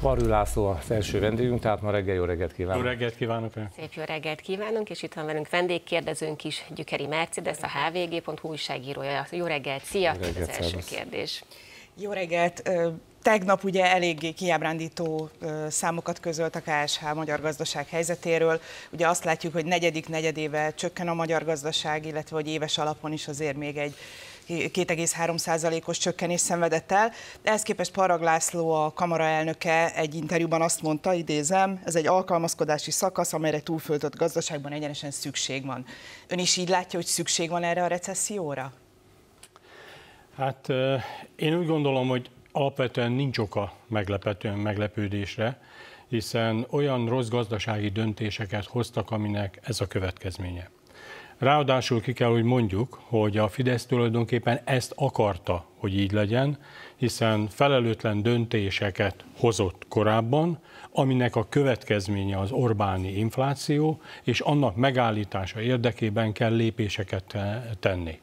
Varjú László az első vendégünk, tehát ma reggel jó reggelt kívánok. Jó reggelt kívánok. Szép jó reggelt kívánunk, és itt van velünk vendégkérdezőnk is, Gyükeri Mercedes, a hvg.hu újságírója. Jó reggelt, szia! Jó reggelt, az első szervusz. kérdés. Jó reggelt! Tegnap ugye eléggé kiábrándító számokat közölt a KSH magyar gazdaság helyzetéről. Ugye azt látjuk, hogy negyedik negyedével csökken a magyar gazdaság, illetve hogy éves alapon is azért még egy 2,3%-os csökkenés szenvedett el. Ehhez képest Parag László, a kamara elnöke egy interjúban azt mondta, idézem, ez egy alkalmazkodási szakasz, amelyre túlföltött gazdaságban egyenesen szükség van. Ön is így látja, hogy szükség van erre a recesszióra? Hát én úgy gondolom, hogy alapvetően nincs oka meglepetően meglepődésre, hiszen olyan rossz gazdasági döntéseket hoztak, aminek ez a következménye. Ráadásul ki kell, hogy mondjuk, hogy a Fidesz tulajdonképpen ezt akarta, hogy így legyen, hiszen felelőtlen döntéseket hozott korábban, aminek a következménye az Orbáni infláció, és annak megállítása érdekében kell lépéseket tenni.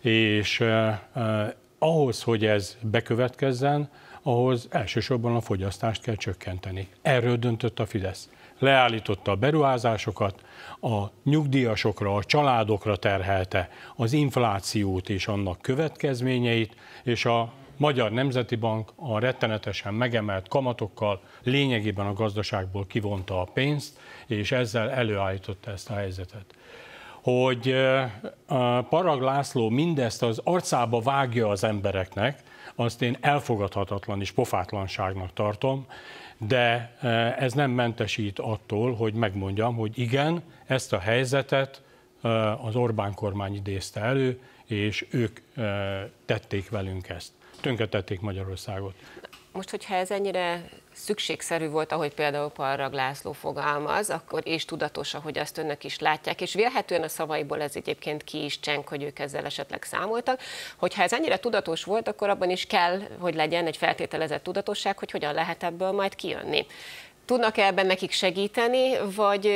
És eh, eh, ahhoz, hogy ez bekövetkezzen, ahhoz elsősorban a fogyasztást kell csökkenteni. Erről döntött a Fidesz leállította a beruházásokat, a nyugdíjasokra, a családokra terhelte az inflációt és annak következményeit, és a Magyar Nemzeti Bank a rettenetesen megemelt kamatokkal lényegében a gazdaságból kivonta a pénzt, és ezzel előállította ezt a helyzetet. Hogy Parag László mindezt az arcába vágja az embereknek, azt én elfogadhatatlan és pofátlanságnak tartom, de eh, ez nem mentesít attól, hogy megmondjam, hogy igen, ezt a helyzetet eh, az Orbán kormány idézte elő, és ők eh, tették velünk ezt. Tönketették Magyarországot. Most, hogyha ez ennyire szükségszerű volt, ahogy például Parrag László fogalmaz, akkor és tudatos, ahogy azt önök is látják, és vélhetően a szavaiból ez egyébként ki is csenk, hogy ők ezzel esetleg számoltak. Hogyha ez ennyire tudatos volt, akkor abban is kell, hogy legyen egy feltételezett tudatosság, hogy hogyan lehet ebből majd kijönni. Tudnak-e ebben nekik segíteni, vagy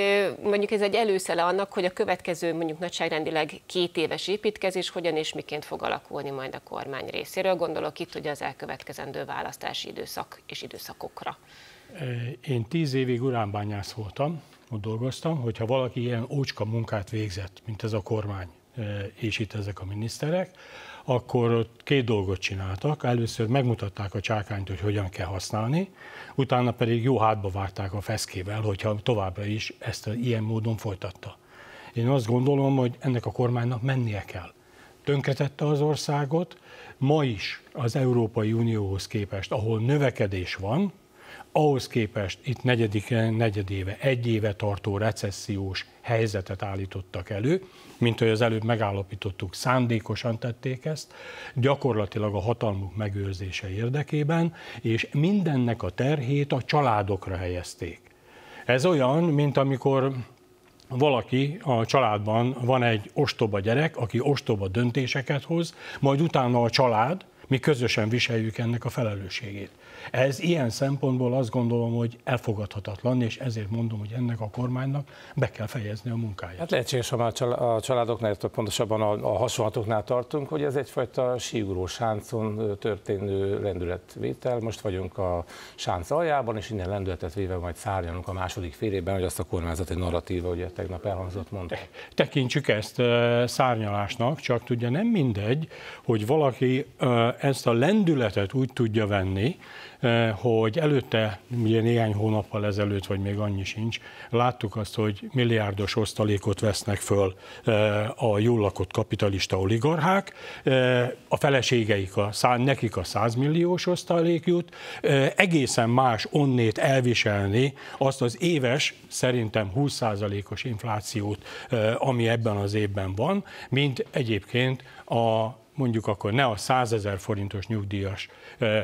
mondjuk ez egy előszele annak, hogy a következő mondjuk nagyságrendileg két éves építkezés hogyan és miként fog alakulni majd a kormány részéről? Gondolok itt ugye az elkövetkezendő választási időszak és időszakokra. Én tíz évig uránbányász voltam, ott dolgoztam, hogyha valaki ilyen ócska munkát végzett, mint ez a kormány, és itt ezek a miniszterek, akkor két dolgot csináltak. Először megmutatták a csákányt, hogy hogyan kell használni, utána pedig jó hátba várták a feszkével, hogyha továbbra is ezt ilyen módon folytatta. Én azt gondolom, hogy ennek a kormánynak mennie kell. Tönkretette az országot, ma is az Európai Unióhoz képest, ahol növekedés van, ahhoz képest itt negyedik, negyedéve, egy éve tartó recessziós helyzetet állítottak elő, mint hogy az előbb megállapítottuk, szándékosan tették ezt, gyakorlatilag a hatalmuk megőrzése érdekében, és mindennek a terhét a családokra helyezték. Ez olyan, mint amikor valaki a családban van egy ostoba gyerek, aki ostoba döntéseket hoz, majd utána a család, mi közösen viseljük ennek a felelősségét. Ez ilyen szempontból azt gondolom, hogy elfogadhatatlan, és ezért mondom, hogy ennek a kormánynak be kell fejezni a munkáját. Hát lehetséges, ha már a családoknál, pontosabban a, a hasonlatoknál tartunk, hogy ez egyfajta síguró sáncon történő lendületvétel. Most vagyunk a sánc aljában, és innen lendületet véve majd szárnyalunk a második félében, hogy azt a kormányzati narratíva, ugye tegnap elhangzott, mondta. Tekintsük ezt szárnyalásnak, csak tudja nem mindegy, hogy valaki ezt a lendületet úgy tudja venni, eh, hogy előtte, ugye néhány hónappal ezelőtt, vagy még annyi sincs, láttuk azt, hogy milliárdos osztalékot vesznek föl eh, a jól lakott kapitalista oligarchák, eh, a feleségeik, a, nekik a százmilliós osztalék jut, egészen más onnét elviselni azt az éves, szerintem 20%-os inflációt, ami ebben az évben van, mint egyébként a mondjuk akkor ne a 100 ezer forintos nyugdíjas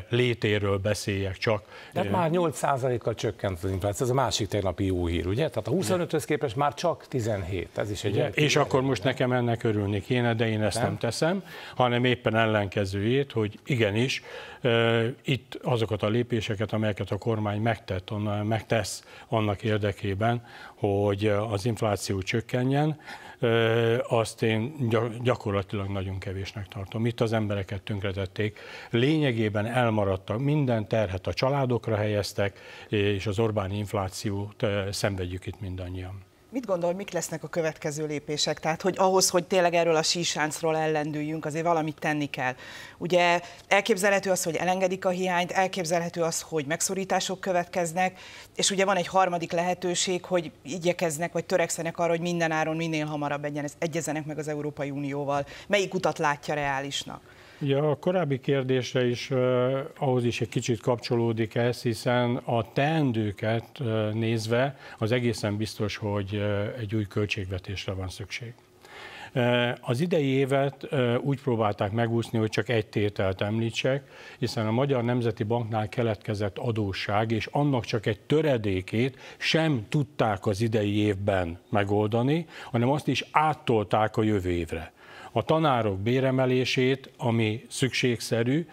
létéről beszéljek csak. De hát már 8%-kal csökkent az infláció, ez a másik tegnapi jó hír, ugye? Tehát a 25-höz képest már csak 17, ez is egy ugye? És akkor most nekem ennek örülni kéne, de én ezt nem, nem teszem, hanem éppen ellenkezőjét, hogy igenis, itt azokat a lépéseket, amelyeket a kormány megtett, megtesz annak érdekében, hogy az infláció csökkenjen, azt én gyakorlatilag nagyon kevésnek tartom. Itt az embereket tönkretették, lényegében elmaradtak, minden terhet a családokra helyeztek, és az Orbán inflációt szenvedjük itt mindannyian. Mit gondol, mik lesznek a következő lépések? Tehát, hogy ahhoz, hogy tényleg erről a sísáncról ellendüljünk, azért valamit tenni kell. Ugye elképzelhető az, hogy elengedik a hiányt, elképzelhető az, hogy megszorítások következnek, és ugye van egy harmadik lehetőség, hogy igyekeznek, vagy törekszenek arra, hogy minden áron minél hamarabb egyezenek meg az Európai Unióval. Melyik utat látja reálisnak? Ugye a korábbi kérdésre is ahhoz is egy kicsit kapcsolódik ez, hiszen a teendőket nézve az egészen biztos, hogy egy új költségvetésre van szükség. Az idei évet úgy próbálták megúszni, hogy csak egy tételt említsek, hiszen a Magyar Nemzeti Banknál keletkezett adósság, és annak csak egy töredékét sem tudták az idei évben megoldani, hanem azt is áttolták a jövő évre a tanárok béremelését, ami szükségszerű,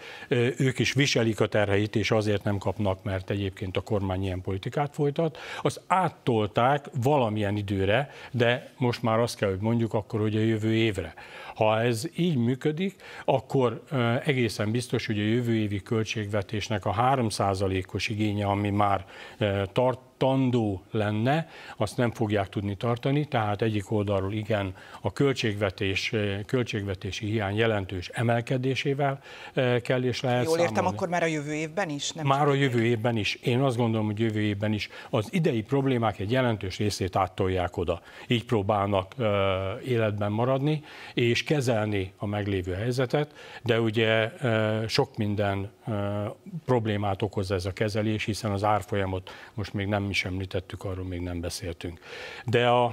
ők is viselik a terheit, és azért nem kapnak, mert egyébként a kormány ilyen politikát folytat, az áttolták valamilyen időre, de most már azt kell, hogy mondjuk akkor, hogy a jövő évre. Ha ez így működik, akkor egészen biztos, hogy a jövő évi költségvetésnek a 3%-os igénye, ami már tart, tandó lenne, azt nem fogják tudni tartani, tehát egyik oldalról igen, a költségvetés, költségvetési hiány jelentős emelkedésével kell és lehet Jól értem, számolni. akkor már a jövő évben is? Nem már a jövő évben is. Én azt gondolom, hogy jövő évben is az idei problémák egy jelentős részét áttolják oda. Így próbálnak életben maradni, és kezelni a meglévő helyzetet, de ugye e, sok minden e, problémát okoz ez a kezelés, hiszen az árfolyamot most még nem is említettük, arról még nem beszéltünk. De a,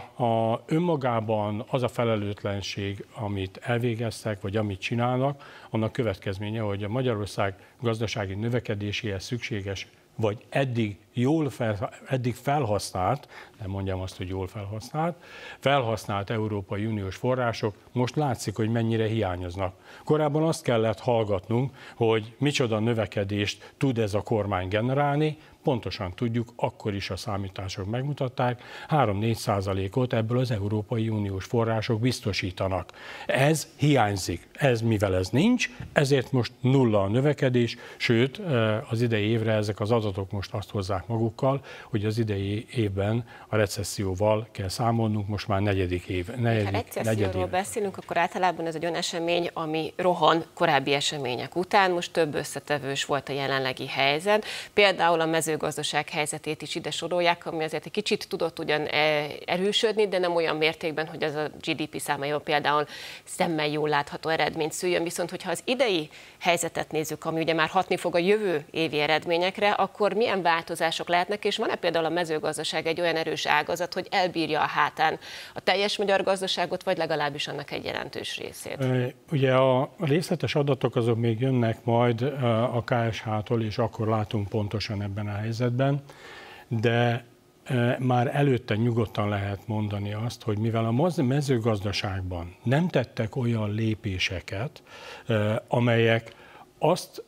a önmagában az a felelőtlenség, amit elvégeztek, vagy amit csinálnak, annak következménye, hogy a Magyarország gazdasági növekedéséhez szükséges, vagy eddig jól fel, eddig felhasznált, nem mondjam azt, hogy jól felhasznált, felhasznált Európai Uniós források most látszik, hogy mennyire hiányoznak. Korábban azt kellett hallgatnunk, hogy micsoda növekedést tud ez a kormány generálni, pontosan tudjuk, akkor is a számítások megmutatták, 3-4 százalékot ebből az Európai Uniós források biztosítanak. Ez hiányzik. Ez mivel ez nincs, ezért most nulla a növekedés, sőt eh, az idei évre ezek az adatok most azt hozzák hozták magukkal, hogy az idei évben a recesszióval kell számolnunk, most már negyedik év. Negyedik, ha recesszióról negyedik. beszélünk, akkor általában ez egy olyan esemény, ami rohan korábbi események után, most több összetevős volt a jelenlegi helyzet. Például a mezőgazdaság helyzetét is ide sorolják, ami azért egy kicsit tudott ugyan e, erősödni, de nem olyan mértékben, hogy ez a GDP számaiban például szemmel jól látható eredményt szüljön. Viszont, hogyha az idei helyzetet nézzük, ami ugye már hatni fog a jövő évi eredményekre, akkor milyen változás kihívások lehetnek, és van-e például a mezőgazdaság egy olyan erős ágazat, hogy elbírja a hátán a teljes magyar gazdaságot, vagy legalábbis annak egy jelentős részét? Ugye a részletes adatok azok még jönnek majd a KSH-tól, és akkor látunk pontosan ebben a helyzetben, de már előtte nyugodtan lehet mondani azt, hogy mivel a mezőgazdaságban nem tettek olyan lépéseket, amelyek azt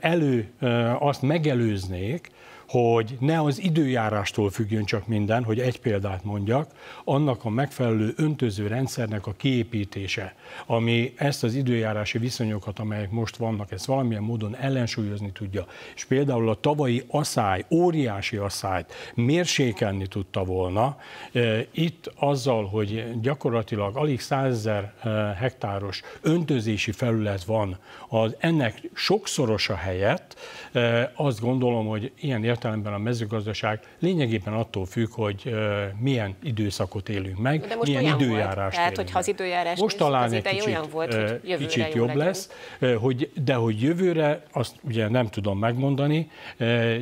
elő, azt megelőznék, hogy ne az időjárástól függjön csak minden, hogy egy példát mondjak, annak a megfelelő öntöző rendszernek a kiépítése, ami ezt az időjárási viszonyokat, amelyek most vannak, ezt valamilyen módon ellensúlyozni tudja. És például a tavalyi asszály, óriási asszályt mérsékelni tudta volna, e, itt azzal, hogy gyakorlatilag alig 100 ezer e, hektáros öntözési felület van, az ennek sokszorosa helyett, e, azt gondolom, hogy ilyen értelemben értelemben a mezőgazdaság lényegében attól függ, hogy milyen időszakot élünk meg, De most milyen időjárást Tehát, hogyha az időjárás most talán az egy kicsit, olyan volt, hogy jövőre kicsit jobb, jobb lesz, hogy, de hogy jövőre, azt ugye nem tudom megmondani,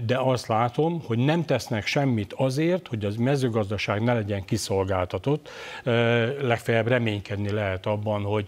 de azt látom, hogy nem tesznek semmit azért, hogy az mezőgazdaság ne legyen kiszolgáltatott. Legfeljebb reménykedni lehet abban, hogy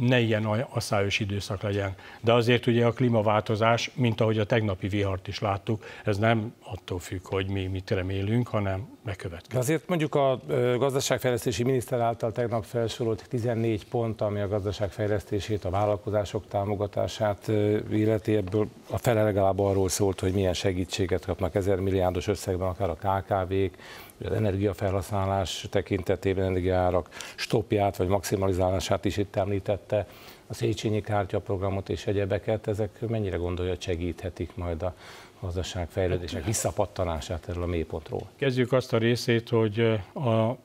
ne ilyen asszályos időszak legyen. De azért ugye a klímaváltozás, mint ahogy a tegnapi vihart is láttuk, ez nem attól függ, hogy mi mit remélünk, hanem bekövetkezik. De azért mondjuk a gazdaságfejlesztési miniszter által tegnap felsorolt 14 pont, ami a gazdaságfejlesztését, a vállalkozások támogatását illeti, ebből a fele legalább arról szólt, hogy milyen segítséget kapnak ezer milliárdos összegben, akár a KKV-k, az energiafelhasználás tekintetében energiárak stopját vagy maximalizálását is itt említette, a Széchenyi kártyaprogramot és egyebeket, ezek mennyire gondolja, hogy segíthetik majd a gazdaságfejlődések visszapattanását erről a mélypontról? Kezdjük azt a részét, hogy a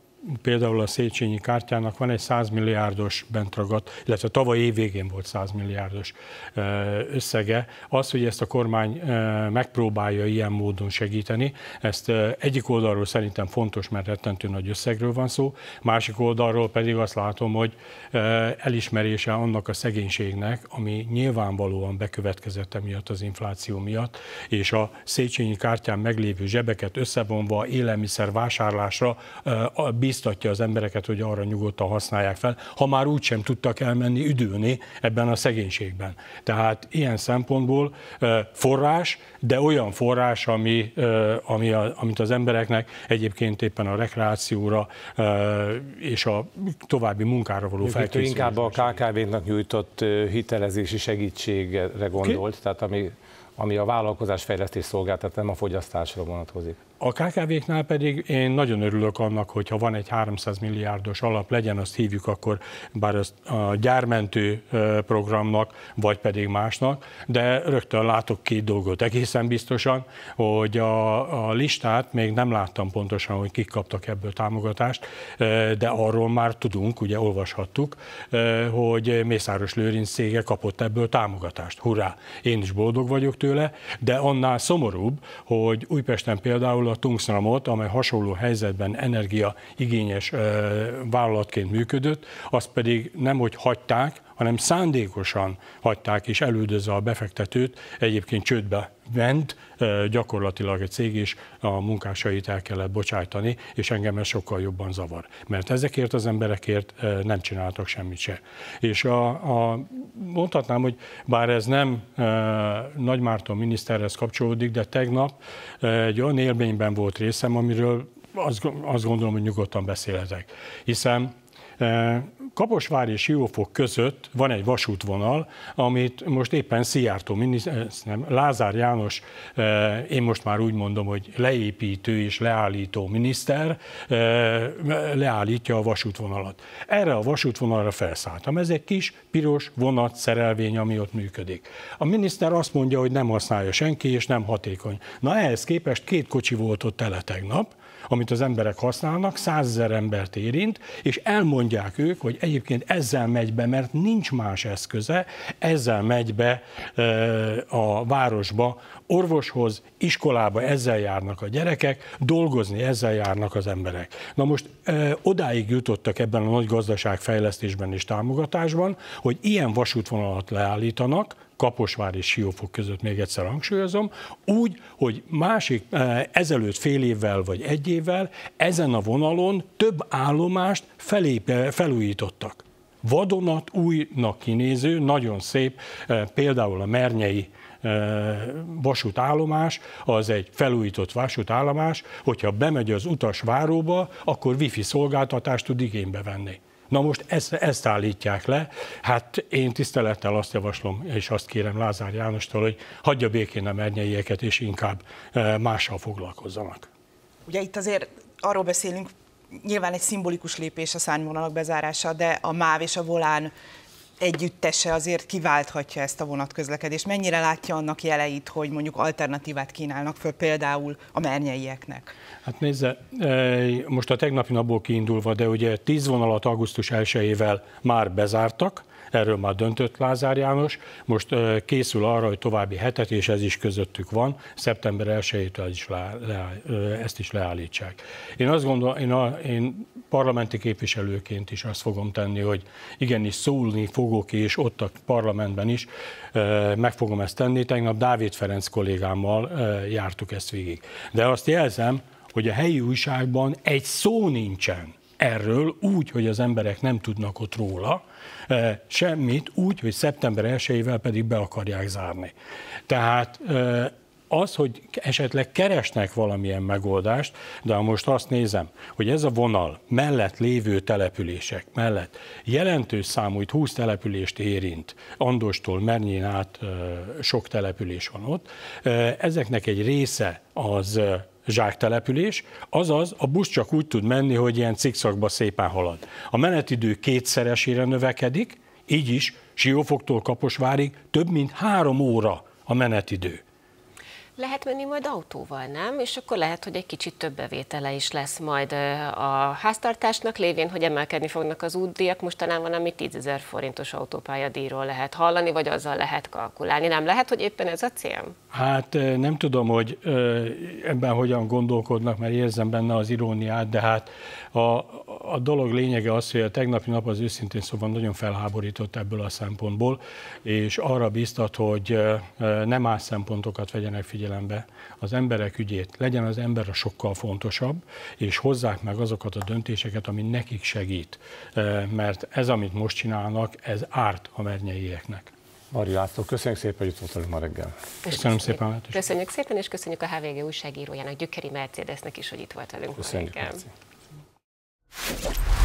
például a Széchenyi kártyának van egy 100 milliárdos bentragadt, illetve tavaly év végén volt 100 milliárdos összege. Az, hogy ezt a kormány megpróbálja ilyen módon segíteni, ezt egyik oldalról szerintem fontos, mert rettentő nagy összegről van szó, másik oldalról pedig azt látom, hogy elismerése annak a szegénységnek, ami nyilvánvalóan bekövetkezett emiatt az infláció miatt, és a Széchenyi kártyán meglévő zsebeket összevonva élelmiszer vásárlásra bíztatja az embereket, hogy arra nyugodtan használják fel, ha már úgysem tudtak elmenni üdülni ebben a szegénységben. Tehát ilyen szempontból forrás, de olyan forrás, ami, ami a, amit az embereknek egyébként éppen a rekreációra és a további munkára való felkészülés. inkább a KKV-nak nyújtott hitelezési segítségre gondolt, Ki? tehát ami ami a fejlesztés szolgáltat, nem a fogyasztásra vonatkozik. A KKV-knál pedig én nagyon örülök annak, hogyha van egy 300 milliárdos alap, legyen azt hívjuk akkor, bár az a gyármentő programnak, vagy pedig másnak, de rögtön látok két dolgot egészen biztosan, hogy a, a listát még nem láttam pontosan, hogy kik kaptak ebből támogatást, de arról már tudunk, ugye olvashattuk, hogy Mészáros Lőrinc szége kapott ebből támogatást. Hurrá! Én is boldog vagyok tőle, de annál szomorúbb, hogy Újpesten például a Tungsramot, amely hasonló helyzetben energiaigényes vállalatként működött, azt pedig nem, hogy hagyták, hanem szándékosan hagyták és elődözve a befektetőt, egyébként csődbe ment, gyakorlatilag egy cég is a munkásait el kellett bocsájtani, és engem ez sokkal jobban zavar. Mert ezekért az emberekért nem csináltak semmit se. És a, a, mondhatnám, hogy bár ez nem Nagy Márton miniszterhez kapcsolódik, de tegnap egy olyan élményben volt részem, amiről azt, azt gondolom, hogy nyugodtan beszélhetek. Hiszen Eh, Kaposvár és Jófok között van egy vasútvonal, amit most éppen Szijjártó, eh, nem, Lázár János, eh, én most már úgy mondom, hogy leépítő és leállító miniszter leállítja a vasútvonalat. Erre a vasútvonalra felszálltam. Ez egy kis piros vonat szerelvény, ami ott működik. A miniszter azt mondja, hogy nem használja senki, és nem hatékony. Na ehhez képest két kocsi volt ott tele tegnap, amit az emberek használnak, százezer embert érint, és elmondják ők, hogy egyébként ezzel megy be, mert nincs más eszköze, ezzel megy be a városba, orvoshoz, iskolába ezzel járnak a gyerekek, dolgozni ezzel járnak az emberek. Na most odáig jutottak ebben a nagy gazdaságfejlesztésben és támogatásban, hogy ilyen vasútvonalat leállítanak, Kaposvár és Siófok között, még egyszer hangsúlyozom, úgy, hogy másik, eh, ezelőtt fél évvel vagy egy évvel ezen a vonalon több állomást felép, felújítottak. Vadonat újnak kinéző, nagyon szép, eh, például a Mernyei eh, vasútállomás, az egy felújított vasútállomás, hogyha bemegy az utas váróba, akkor wifi szolgáltatást tud igénybe venni. Na most ezt, ezt állítják le. Hát én tisztelettel azt javaslom, és azt kérem Lázár Jánostól, hogy hagyja békén a mernyeieket, és inkább e, mással foglalkozzanak. Ugye itt azért arról beszélünk, nyilván egy szimbolikus lépés a szárnyvonalak bezárása, de a MÁV és a Volán együttese azért kiválthatja ezt a vonatközlekedést? Mennyire látja annak jeleit, hogy mondjuk alternatívát kínálnak föl például a mernyeieknek? Hát nézze, e, most a tegnapi napból kiindulva, de ugye tíz vonalat augusztus 1-ével már bezártak, erről már döntött Lázár János, most e, készül arra, hogy további hetet, és ez is közöttük van, szeptember 1-től is le, le, e, ezt is leállítsák. Én azt gondolom, én, a, én parlamenti képviselőként is azt fogom tenni, hogy igenis szólni fogok fogok, és ott a parlamentben is meg fogom ezt tenni. Tegnap Dávid Ferenc kollégámmal jártuk ezt végig. De azt jelzem, hogy a helyi újságban egy szó nincsen erről, úgy, hogy az emberek nem tudnak ott róla, semmit, úgy, hogy szeptember 1 pedig be akarják zárni. Tehát az, hogy esetleg keresnek valamilyen megoldást, de most azt nézem, hogy ez a vonal mellett lévő települések mellett jelentős számú, itt 20 települést érint, Andostól Mernyén át sok település van ott, ezeknek egy része az zsáktelepülés, azaz a busz csak úgy tud menni, hogy ilyen cikszakba szépen halad. A menetidő kétszeresére növekedik, így is Siófoktól Kaposvárig több mint három óra a menetidő. Lehet menni majd autóval, nem? És akkor lehet, hogy egy kicsit több bevétele is lesz majd a háztartásnak, lévén, hogy emelkedni fognak az útdíjak. Mostanában valami 10 ezer forintos autópályadíjról lehet hallani, vagy azzal lehet kalkulálni. Nem lehet, hogy éppen ez a cél? Hát nem tudom, hogy ebben hogyan gondolkodnak, mert érzem benne az iróniát, de hát a, a dolog lényege az, hogy a tegnapi nap az őszintén szóval nagyon felháborított ebből a szempontból, és arra biztat, hogy nem más szempontokat vegyenek figyelembe. Az emberek ügyét, legyen az ember a sokkal fontosabb, és hozzák meg azokat a döntéseket, ami nekik segít. Mert ez, amit most csinálnak, ez árt a mernyeieknek. Mari László, köszönjük szépen, hogy itt voltál ma reggel. Köszönjük köszönjük. szépen. szépen köszönjük szépen, és köszönjük a HVG újságírójának, Gyökeri Mercedesnek is, hogy itt volt velünk Köszönjük, ma reggel.